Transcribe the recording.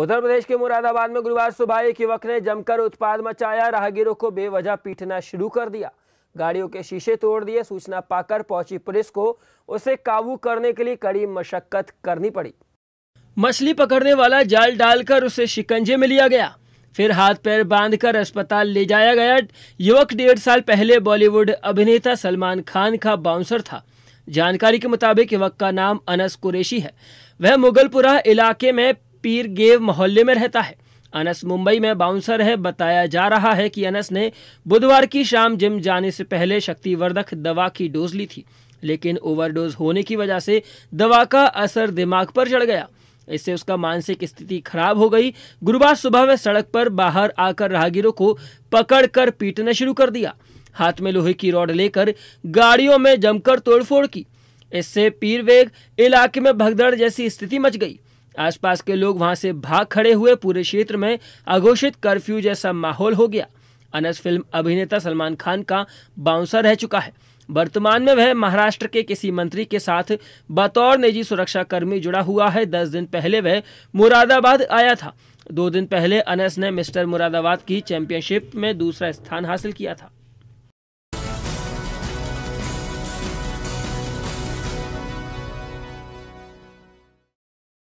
उत्तर प्रदेश के मुरादाबाद में गुरुवार सुबह एक युवक ने जमकर उत्पाद मचाया राहगीरों को बेवजह पीटना शुरू कर दिया गाड़ियों के शीशे तोड़ दिए सूचना पाकर पहुंची पुलिस को उसे काबू करने के लिए कड़ी मशक्कत करनी पड़ी मछली पकड़ने वाला जाल डालकर उसे शिकंजे में लिया गया फिर हाथ पैर बांधकर अस्पताल ले जाया गया युवक डेढ़ साल पहले बॉलीवुड अभिनेता सलमान खान का बाउंसर था जानकारी के मुताबिक युवक का नाम अनस कुरेशी है वह मुगलपुरा इलाके में पीर गेव मोहल्ले में रहता है अनस मुंबई में बाउंसर है बताया जा रहा है कि अनस ने बुधवार की शाम जिम जाने से पहले शक्तिवर्धक दवा की डोज ली थी लेकिन ओवरडोज होने की वजह से दवा का असर दिमाग पर चढ़ गया इससे उसका मानसिक स्थिति खराब हो गई गुरुवार सुबह वह सड़क पर बाहर आकर राहगीरों को पकड़कर पीटना शुरू कर दिया हाथ में लोहे की रॉड लेकर गाड़ियों में जमकर तोड़फोड़ की इससे पीरवेग इलाके में भगदड़ जैसी स्थिति मच गई आसपास के लोग वहां से भाग खड़े हुए पूरे क्षेत्र में अघोषित कर्फ्यू जैसा माहौल हो गया अनस फिल्म अभिनेता सलमान खान का बाउंसर रह चुका है वर्तमान में वह महाराष्ट्र के किसी मंत्री के साथ बतौर निजी सुरक्षाकर्मी जुड़ा हुआ है दस दिन पहले वह मुरादाबाद आया था दो दिन पहले अनस ने मिस्टर मुरादाबाद की चैंपियनशिप में दूसरा स्थान हासिल किया था